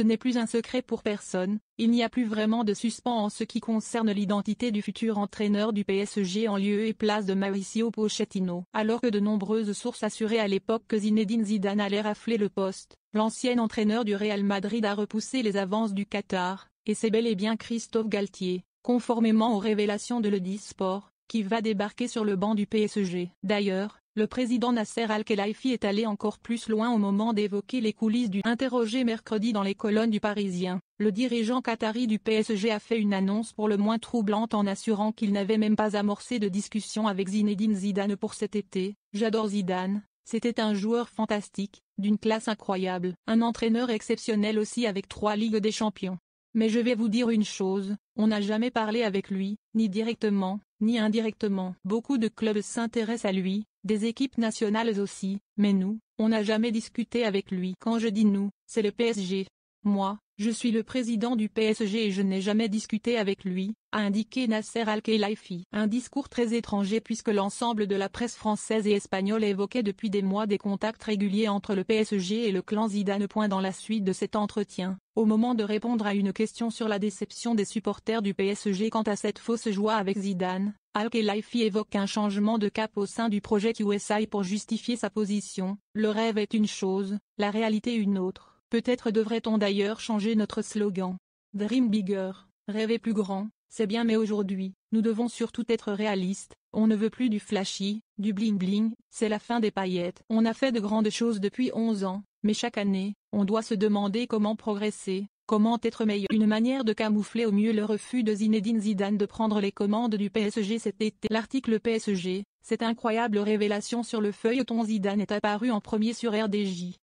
Ce n'est plus un secret pour personne, il n'y a plus vraiment de suspens en ce qui concerne l'identité du futur entraîneur du PSG en lieu et place de Mauricio Pochettino. Alors que de nombreuses sources assuraient à l'époque que Zinedine Zidane allait rafler le poste, l'ancien entraîneur du Real Madrid a repoussé les avances du Qatar, et c'est bel et bien Christophe Galtier, conformément aux révélations de l'E-Sport, qui va débarquer sur le banc du PSG. D'ailleurs, le président Nasser Al-Khelaifi est allé encore plus loin au moment d'évoquer les coulisses du interrogé mercredi dans les colonnes du Parisien. Le dirigeant qatari du PSG a fait une annonce pour le moins troublante en assurant qu'il n'avait même pas amorcé de discussion avec Zinedine Zidane pour cet été. J'adore Zidane, c'était un joueur fantastique, d'une classe incroyable, un entraîneur exceptionnel aussi avec trois Ligues des Champions. Mais je vais vous dire une chose, on n'a jamais parlé avec lui, ni directement, ni indirectement. Beaucoup de clubs s'intéressent à lui, des équipes nationales aussi, mais nous, on n'a jamais discuté avec lui. Quand je dis nous, c'est le PSG. Moi, je suis le président du PSG et je n'ai jamais discuté avec lui, a indiqué Nasser Al-Khelaifi. Un discours très étranger puisque l'ensemble de la presse française et espagnole évoquait depuis des mois des contacts réguliers entre le PSG et le clan Zidane. Point dans la suite de cet entretien, au moment de répondre à une question sur la déception des supporters du PSG quant à cette fausse joie avec Zidane, Al-Khelaifi évoque un changement de cap au sein du projet QSI pour justifier sa position. Le rêve est une chose, la réalité une autre. Peut-être devrait-on d'ailleurs changer notre slogan. Dream bigger, rêver plus grand, c'est bien mais aujourd'hui, nous devons surtout être réalistes, on ne veut plus du flashy, du bling bling, c'est la fin des paillettes. On a fait de grandes choses depuis 11 ans, mais chaque année, on doit se demander comment progresser, comment être meilleur. Une manière de camoufler au mieux le refus de Zinedine Zidane de prendre les commandes du PSG cet été. L'article PSG, cette incroyable révélation sur le feuilleton Zidane est apparu en premier sur RDJ.